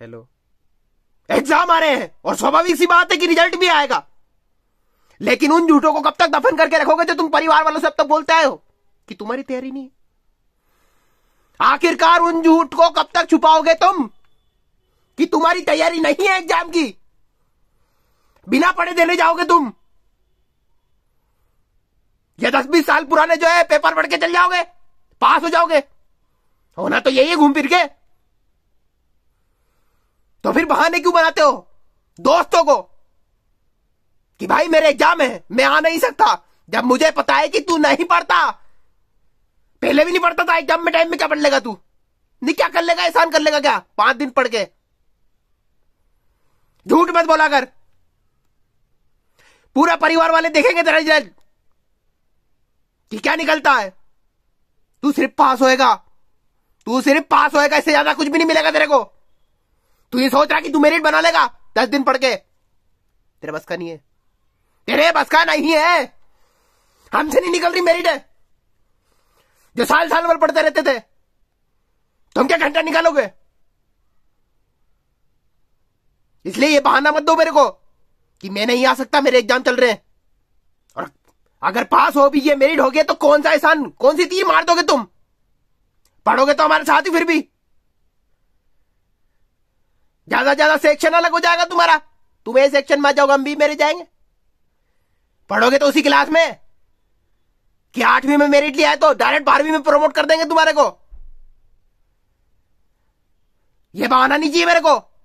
hello exam आ रहे हैं और स्वाभाविक सी बात है कि रिजल्ट भी आएगा लेकिन उन झूठों को कब तक दफन करके रखोगे जो तुम परिवार वालों से अब तक बोलते आए हो कि तुम्हारी तैयारी नहीं आखिरकार उन झूठ को कब तक छुपाओगे तुम कि तुम्हारी तैयारी नहीं है एग्जाम की बिना पढ़े देने जाओगे तुम या दस बीस साल पुराने जो है पेपर पढ़ के चल जाओगे पास हो जाओगे होना तो यही है घूम फिर के तो फिर बहाने क्यों बनाते हो दोस्तों को कि भाई मेरे एग्जाम है मैं आ नहीं सकता जब मुझे पता है कि तू नहीं पढ़ता पहले भी नहीं पढ़ता था एग्जाम में टाइम में क्या पढ़ लेगा तू नहीं क्या कर लेगा एहसान कर लेगा क्या पांच दिन पढ़ के झूठ मत बोला कर पूरा परिवार वाले देखेंगे तेरा रिजल्ट कि क्या निकलता है तू सिर्फ पास होएगा तू सिर्फ पास होएगा इससे ज्यादा कुछ भी नहीं मिलेगा तेरे को तू ये सोच रहा कि तू मेरिट बना लेगा दस दिन पढ़ के तेरे बस का नहीं है तेरे बस का नहीं है हमसे नहीं निकल रही मेरिट है जो साल साल भर पढ़ते रहते थे तुम क्या घंटा निकालोगे इसलिए ये बहाना मत दो मेरे को कि मैं नहीं आ सकता मेरे एग्जाम चल रहे हैं और अगर पास हो भी ये मेरिट हो गया तो कौन सा एहसान कौन सी तीर मार दोगे तुम पढ़ोगे तो हमारे साथ ही फिर भी ज्यादा ज्यादा सेक्शन अलग हो जाएगा तुम्हारा तुम ये सेक्शन में जाओगे हम भी मेरे जाएंगे पढ़ोगे तो उसी क्लास में कि आठवीं में मेरिट लिया है तो डायरेक्ट बारहवीं में प्रमोट कर देंगे तुम्हारे को यह बहाना नहीं चाहिए मेरे को